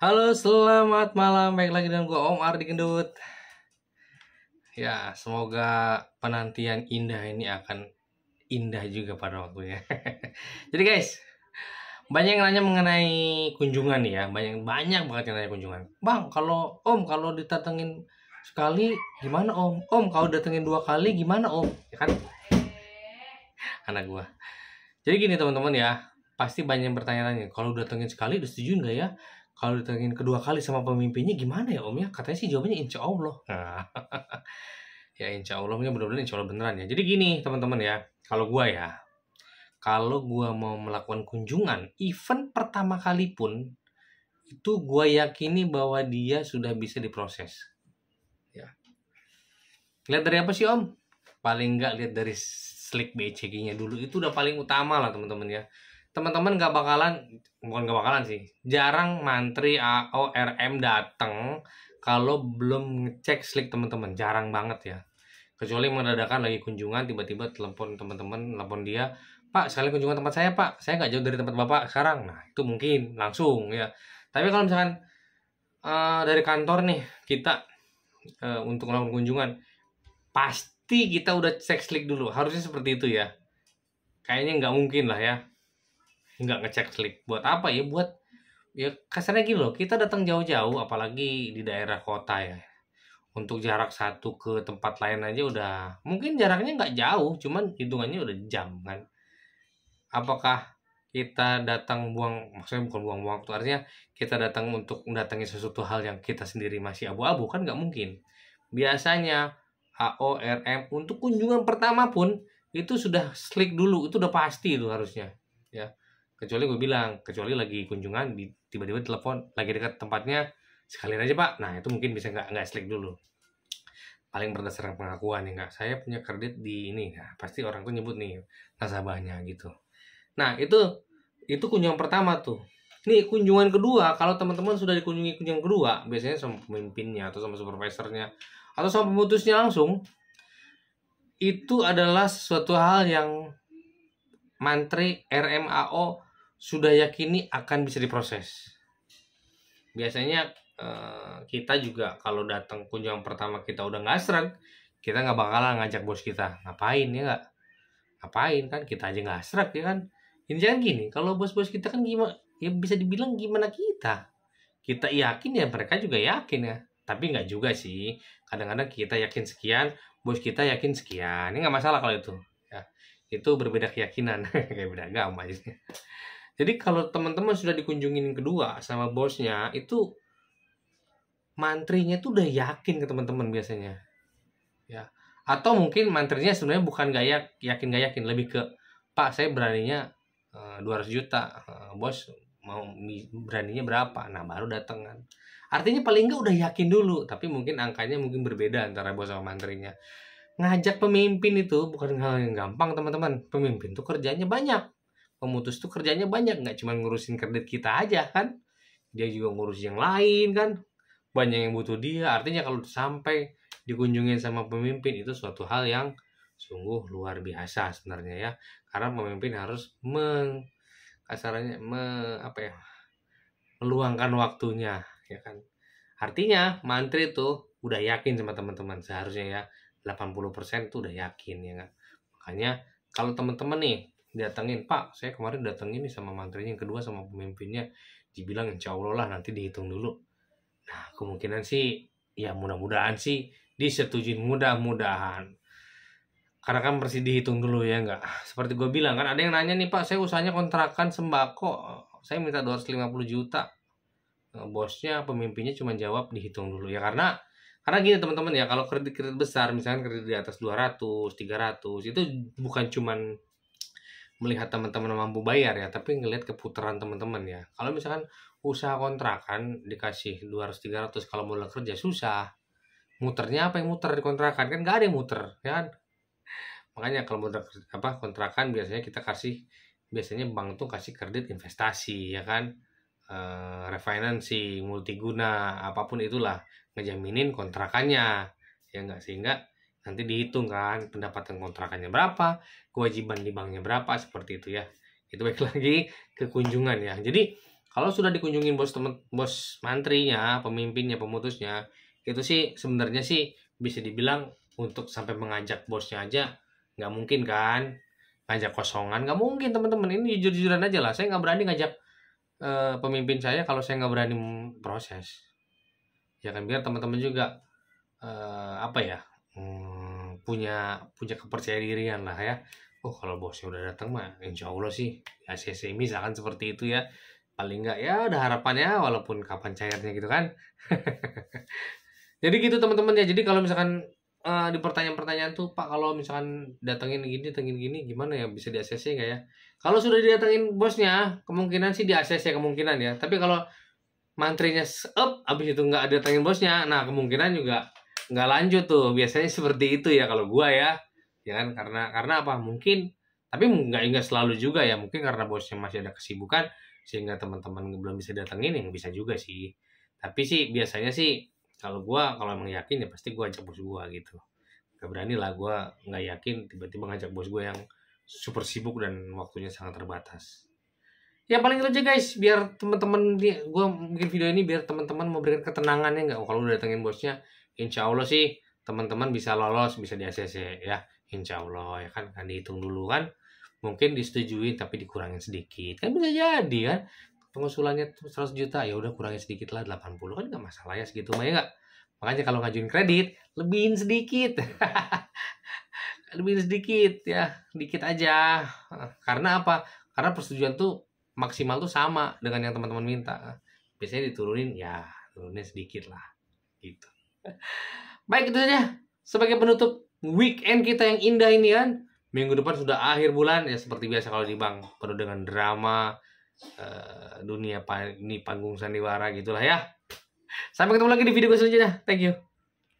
Halo, selamat malam. Baik lagi dengan gue Om Ardi Gendut. Ya, semoga penantian indah ini akan indah juga pada waktunya. Jadi guys, banyak yang nanya mengenai kunjungan ya, banyak banyak banget yang nanya kunjungan. Bang, kalau Om kalau ditatengin sekali gimana Om? Om kalau datengin dua kali gimana Om? Ya kan? Anak gua. Jadi gini teman-teman ya, pasti banyak yang bertanya-tanya kalau datengin sekali udah setuju nggak ya? kalau ditanyain kedua kali sama pemimpinnya gimana ya om ya katanya sih jawabnya insya Allah ya insya Allah ya benar-benar insya Allah beneran ya jadi gini teman-teman ya kalau gua ya kalau gua mau melakukan kunjungan event pertama kali pun itu gua yakini bahwa dia sudah bisa diproses ya lihat dari apa sih om paling nggak lihat dari slick BCG-nya dulu itu udah paling utama lah teman-teman ya teman-teman nggak bakalan bukan nggak bakalan sih jarang mantri AORM datang kalau belum ngecek slick teman-teman jarang banget ya kecuali mendadakan lagi kunjungan tiba-tiba telepon teman-teman telepon dia pak sekali kunjungan tempat saya pak saya nggak jauh dari tempat bapak sekarang nah itu mungkin langsung ya tapi kalau misalkan uh, dari kantor nih kita uh, untuk melakukan kunjungan pasti kita udah cek slick dulu harusnya seperti itu ya kayaknya nggak mungkin lah ya nggak ngecek slip buat apa ya buat ya kasarnya gini loh kita datang jauh-jauh apalagi di daerah kota ya untuk jarak satu ke tempat lain aja udah mungkin jaraknya nggak jauh cuman hitungannya udah jam kan apakah kita datang buang maksudnya bukan buang waktu artinya kita datang untuk mendatangi sesuatu hal yang kita sendiri masih abu-abu kan nggak mungkin biasanya AORM untuk kunjungan pertama pun itu sudah slick dulu itu udah pasti itu harusnya ya kecuali gue bilang kecuali lagi kunjungan tiba-tiba telepon lagi dekat tempatnya sekalian aja pak nah itu mungkin bisa nggak nggak slick dulu paling berdasarkan pengakuan ya nggak saya punya kredit di ini nah, pasti orang tuh nyebut nih nasabahnya gitu nah itu itu kunjungan pertama tuh ini kunjungan kedua kalau teman-teman sudah dikunjungi kunjungan kedua biasanya sama pemimpinnya atau sama supervisornya atau sama pemutusnya langsung itu adalah suatu hal yang mantri RMAO sudah yakini akan bisa diproses. Biasanya eh, kita juga kalau datang kunjungan pertama kita udah nggak serag kita nggak bakalan ngajak bos kita ngapain ya nggak? Ngapain kan kita aja nggak serag ya kan? Ini jangan gini, kalau bos-bos kita kan gimana? Ya bisa dibilang gimana kita? Kita yakin ya mereka juga yakin ya. Tapi nggak juga sih. Kadang-kadang kita yakin sekian, bos kita yakin sekian. Ini nggak masalah kalau itu. Ya, itu berbeda keyakinan kayak beda agama aja. Jadi kalau teman-teman sudah dikunjungin kedua sama bosnya itu mantrinya itu udah yakin ke teman-teman biasanya. Ya. Atau mungkin mantrinya sebenarnya bukan gak yakin gak yakin lebih ke Pak saya beraninya uh, eh, 200 juta. Eh, bos mau beraninya berapa? Nah, baru datang kan. Artinya paling enggak udah yakin dulu, tapi mungkin angkanya mungkin berbeda antara bos sama mantrinya. Ngajak pemimpin itu bukan hal yang gampang, teman-teman. Pemimpin itu kerjanya banyak pemutus tuh kerjanya banyak nggak cuma ngurusin kredit kita aja kan dia juga ngurus yang lain kan banyak yang butuh dia artinya kalau sampai dikunjungin sama pemimpin itu suatu hal yang sungguh luar biasa sebenarnya ya karena pemimpin harus meng kasarnya me, apa ya meluangkan waktunya ya kan artinya mantri tuh udah yakin sama teman-teman seharusnya ya 80% tuh udah yakin ya kan makanya kalau teman-teman nih datengin pak saya kemarin datengin nih sama mantrinya yang kedua sama pemimpinnya dibilang insya Allah lah nanti dihitung dulu nah kemungkinan sih ya mudah-mudahan sih disetujui mudah-mudahan karena kan mesti dihitung dulu ya enggak seperti gue bilang kan ada yang nanya nih pak saya usahanya kontrakan sembako saya minta 250 juta eh, bosnya pemimpinnya cuma jawab dihitung dulu ya karena karena gini teman-teman ya kalau kredit kredit besar misalnya kredit di atas 200 300 itu bukan cuman melihat teman-teman mampu bayar ya tapi ngelihat keputaran teman-teman ya kalau misalkan usaha kontrakan dikasih 200 300 kalau mulai kerja susah muternya apa yang muter di kontrakan kan gak ada yang muter ya kan makanya kalau modal apa kontrakan biasanya kita kasih biasanya bank tuh kasih kredit investasi ya kan e, refinancing multiguna apapun itulah ngejaminin kontrakannya ya nggak sehingga nanti dihitung kan pendapatan kontrakannya berapa kewajiban di banknya berapa seperti itu ya itu baik lagi ke kunjungan ya jadi kalau sudah dikunjungin bos teman bos mantrinya pemimpinnya pemutusnya itu sih sebenarnya sih bisa dibilang untuk sampai mengajak bosnya aja nggak mungkin kan ngajak kosongan nggak mungkin teman-teman ini jujur-jujuran aja lah saya nggak berani ngajak e, pemimpin saya kalau saya nggak berani proses ya kan biar teman-teman juga e, apa ya hmm, punya punya kepercayaan dirian lah ya oh kalau bosnya udah datang mah insya Allah sih ya CC misalkan seperti itu ya paling nggak ya ada harapannya walaupun kapan cairnya gitu kan jadi gitu teman-teman ya jadi kalau misalkan uh, di pertanyaan-pertanyaan tuh Pak kalau misalkan datengin gini datengin gini gimana ya bisa di ACC nggak ya kalau sudah didatengin bosnya kemungkinan sih di ACC kemungkinan ya tapi kalau mantrinya up abis itu nggak datengin bosnya nah kemungkinan juga nggak lanjut tuh biasanya seperti itu ya kalau gua ya ya kan karena karena apa mungkin tapi nggak nggak selalu juga ya mungkin karena bosnya masih ada kesibukan sehingga teman-teman belum bisa datengin yang bisa juga sih tapi sih biasanya sih kalau gua kalau emang yakin ya pasti gua ajak bos gua gitu gak berani lah gua nggak yakin tiba-tiba ngajak bos gua yang super sibuk dan waktunya sangat terbatas ya paling aja guys biar teman-teman gua bikin video ini biar teman-teman memberikan ketenangannya nggak kalau udah datengin bosnya insya Allah sih teman-teman bisa lolos bisa di ACC ya insya Allah ya kan kan dihitung dulu kan mungkin disetujui tapi dikurangin sedikit kan bisa jadi kan pengusulannya 100 juta ya udah kurangin sedikit lah 80 kan nggak masalah ya segitu mah ya nggak makanya kalau ngajuin kredit lebihin sedikit lebihin sedikit ya dikit aja karena apa karena persetujuan tuh maksimal tuh sama dengan yang teman-teman minta biasanya diturunin ya turunin sedikit lah gitu Baik itu saja sebagai penutup weekend kita yang indah ini kan. Minggu depan sudah akhir bulan ya seperti biasa kalau di bank penuh dengan drama uh, dunia ini panggung sandiwara gitulah ya. Sampai ketemu lagi di video selanjutnya. Thank you.